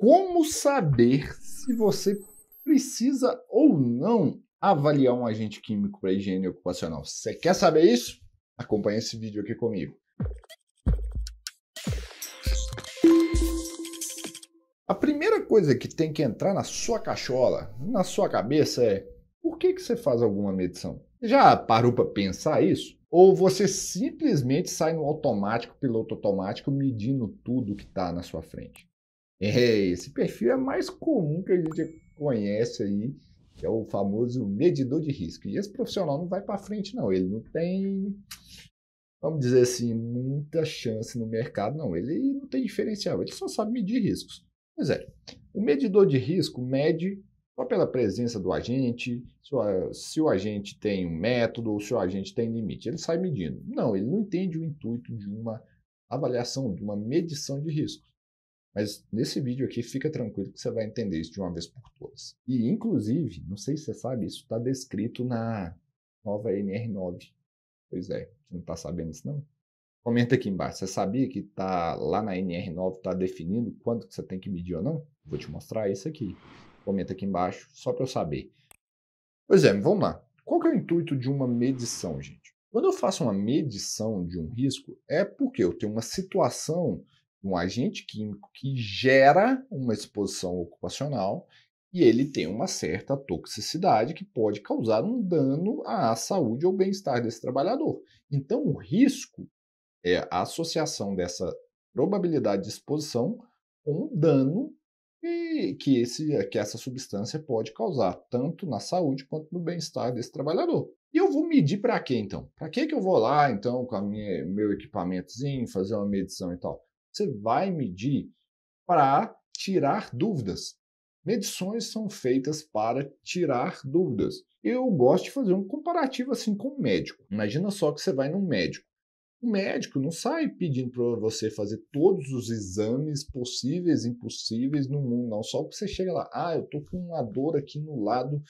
Como saber se você precisa ou não avaliar um agente químico para higiene ocupacional? Você quer saber isso? Acompanhe esse vídeo aqui comigo. A primeira coisa que tem que entrar na sua cachola, na sua cabeça é: por que, que você faz alguma medição? Já parou para pensar isso? Ou você simplesmente sai no automático, piloto automático, medindo tudo que está na sua frente? É, esse perfil é mais comum que a gente conhece aí, que é o famoso medidor de risco. E esse profissional não vai para frente, não. Ele não tem, vamos dizer assim, muita chance no mercado, não. Ele não tem diferencial, ele só sabe medir riscos. Pois é, o medidor de risco mede só pela presença do agente, se o, se o agente tem um método ou se o agente tem limite. Ele sai medindo. Não, ele não entende o intuito de uma avaliação, de uma medição de risco. Mas nesse vídeo aqui, fica tranquilo que você vai entender isso de uma vez por todas. E, inclusive, não sei se você sabe, isso está descrito na nova NR9. Pois é, você não está sabendo isso não? Comenta aqui embaixo. Você sabia que tá lá na NR9 está definindo quanto que você tem que medir ou não? Vou te mostrar isso aqui. Comenta aqui embaixo só para eu saber. Pois é, vamos lá. Qual que é o intuito de uma medição, gente? Quando eu faço uma medição de um risco, é porque eu tenho uma situação um agente químico que gera uma exposição ocupacional e ele tem uma certa toxicidade que pode causar um dano à saúde ou bem-estar desse trabalhador. Então, o risco é a associação dessa probabilidade de exposição com o dano que, esse, que essa substância pode causar, tanto na saúde quanto no bem-estar desse trabalhador. E eu vou medir para quê, então? Para que, que eu vou lá, então, com a minha, meu equipamentozinho, fazer uma medição e tal? Você vai medir para tirar dúvidas. Medições são feitas para tirar dúvidas. Eu gosto de fazer um comparativo assim com o médico. Imagina só que você vai num médico. O médico não sai pedindo para você fazer todos os exames possíveis e impossíveis no mundo, não. Só que você chega lá, ah, eu tô com uma dor aqui no lado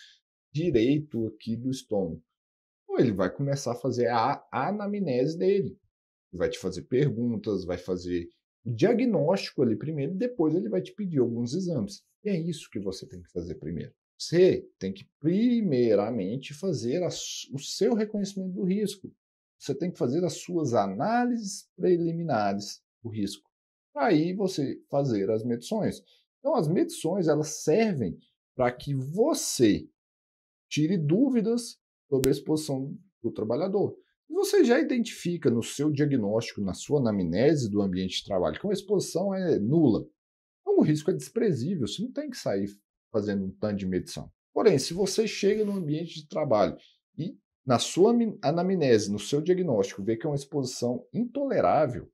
direito aqui do estômago. Ou ele vai começar a fazer a anamnese dele. Vai te fazer perguntas, vai fazer diagnóstico ali primeiro, depois ele vai te pedir alguns exames. E é isso que você tem que fazer primeiro. Você tem que, primeiramente, fazer a, o seu reconhecimento do risco. Você tem que fazer as suas análises preliminares do risco. Aí você fazer as medições. Então, as medições elas servem para que você tire dúvidas sobre a exposição do trabalhador você já identifica no seu diagnóstico, na sua anamnese do ambiente de trabalho, que uma exposição é nula. Então o risco é desprezível, você não tem que sair fazendo um tanto de medição. Porém, se você chega no ambiente de trabalho e na sua anamnese, no seu diagnóstico, vê que é uma exposição intolerável,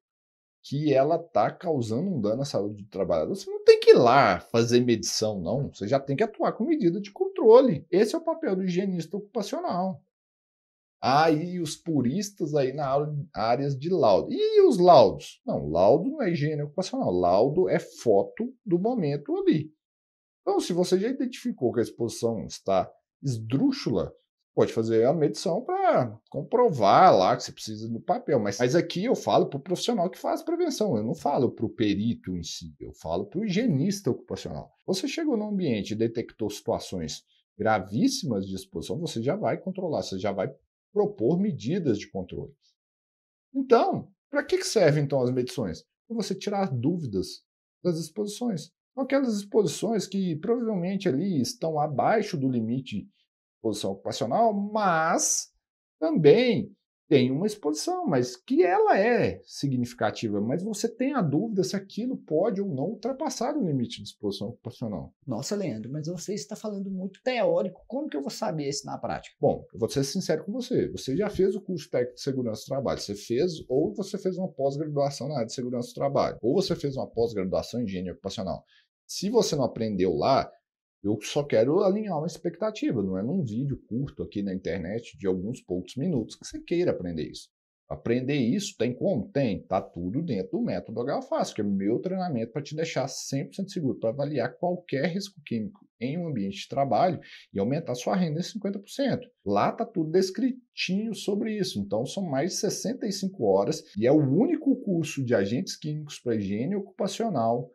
que ela está causando um dano à saúde do trabalhador, você não tem que ir lá fazer medição, não. Você já tem que atuar com medida de controle. Esse é o papel do higienista ocupacional. Aí ah, os puristas aí na área de laudo. E os laudos? Não, laudo não é higiene ocupacional. Laudo é foto do momento ali. Então, se você já identificou que a exposição está esdrúxula, pode fazer a medição para comprovar lá que você precisa do papel. Mas, mas aqui eu falo para o profissional que faz prevenção, eu não falo para o perito em si, eu falo para o higienista ocupacional. Você chegou no ambiente e detectou situações gravíssimas de exposição, você já vai controlar, você já vai propor medidas de controle. Então, para que servem então as medições? Para você tirar dúvidas das exposições. Aquelas exposições que provavelmente ali estão abaixo do limite de exposição ocupacional, mas também tem uma exposição, mas que ela é significativa, mas você tem a dúvida se aquilo pode ou não ultrapassar o limite de exposição ocupacional. Nossa, Leandro, mas você está falando muito teórico, como que eu vou saber isso na prática? Bom, eu vou ser sincero com você, você já fez o curso técnico de segurança do trabalho, você fez ou você fez uma pós-graduação na área de segurança do trabalho, ou você fez uma pós-graduação em engenharia ocupacional. Se você não aprendeu lá, eu só quero alinhar uma expectativa, não é num vídeo curto aqui na internet de alguns poucos minutos que você queira aprender isso. Aprender isso tem como? Tem. Tá tudo dentro do método HFAS, que é meu treinamento para te deixar 100% seguro para avaliar qualquer risco químico em um ambiente de trabalho e aumentar sua renda em 50%. Lá tá tudo descritinho sobre isso. Então são mais de 65 horas e é o único curso de agentes químicos para higiene ocupacional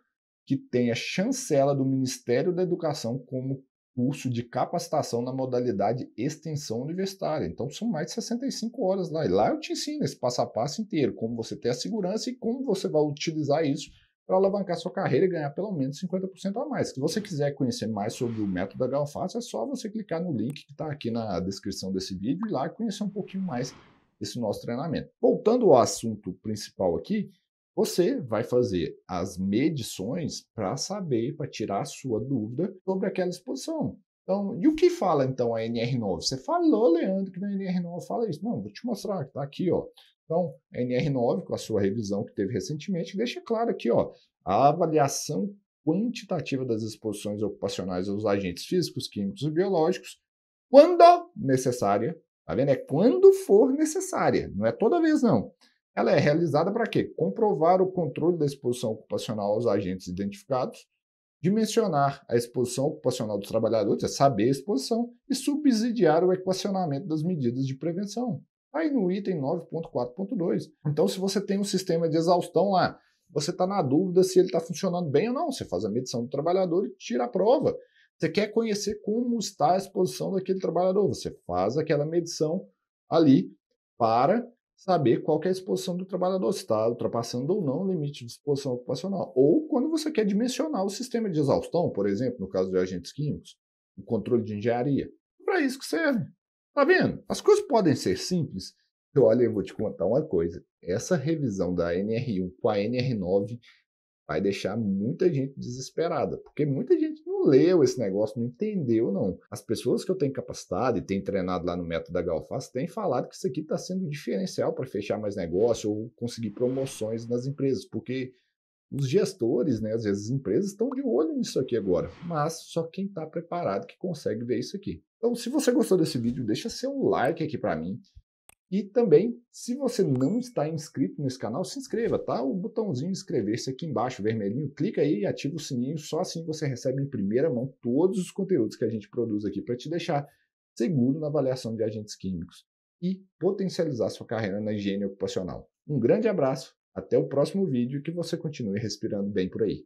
que tem a chancela do Ministério da Educação como curso de capacitação na modalidade extensão universitária. Então são mais de 65 horas lá. E lá eu te ensino esse passo a passo inteiro, como você ter a segurança e como você vai utilizar isso para alavancar sua carreira e ganhar pelo menos 50% a mais. Se você quiser conhecer mais sobre o método da Galface, é só você clicar no link que está aqui na descrição desse vídeo e lá conhecer um pouquinho mais esse nosso treinamento. Voltando ao assunto principal aqui, você vai fazer as medições para saber, para tirar a sua dúvida sobre aquela exposição. Então, e o que fala então a NR9? Você falou, Leandro, que na NR9 fala isso. Não, vou te mostrar, está aqui, ó. Então, a NR9, com a sua revisão que teve recentemente, deixa claro aqui, ó, a avaliação quantitativa das exposições ocupacionais aos agentes físicos, químicos e biológicos, quando necessária, tá vendo? É quando for necessária, não é toda vez não. Ela é realizada para quê? Comprovar o controle da exposição ocupacional aos agentes identificados, dimensionar a exposição ocupacional dos trabalhadores, é saber a exposição, e subsidiar o equacionamento das medidas de prevenção. Aí no item 9.4.2. Então, se você tem um sistema de exaustão lá, você está na dúvida se ele está funcionando bem ou não. Você faz a medição do trabalhador e tira a prova. Você quer conhecer como está a exposição daquele trabalhador. Você faz aquela medição ali para saber qual é a exposição do trabalhador, se está ultrapassando ou não o limite de exposição ocupacional. Ou quando você quer dimensionar o sistema de exaustão, por exemplo, no caso de agentes químicos, o controle de engenharia. para isso que serve. Tá vendo? As coisas podem ser simples. Olha, eu vou te contar uma coisa. Essa revisão da NR1 com a NR9 vai deixar muita gente desesperada, porque muita gente não leu esse negócio, não entendeu, não. As pessoas que eu tenho capacitado e tenho treinado lá no método da Galfaz têm falado que isso aqui está sendo diferencial para fechar mais negócio ou conseguir promoções nas empresas, porque os gestores, né, às vezes as empresas estão de olho nisso aqui agora, mas só quem está preparado que consegue ver isso aqui. Então, se você gostou desse vídeo, deixa seu like aqui para mim. E também, se você não está inscrito nesse canal, se inscreva, tá? O botãozinho inscrever-se aqui embaixo, vermelhinho, clica aí e ativa o sininho, só assim você recebe em primeira mão todos os conteúdos que a gente produz aqui para te deixar seguro na avaliação de agentes químicos e potencializar sua carreira na higiene ocupacional. Um grande abraço, até o próximo vídeo e que você continue respirando bem por aí.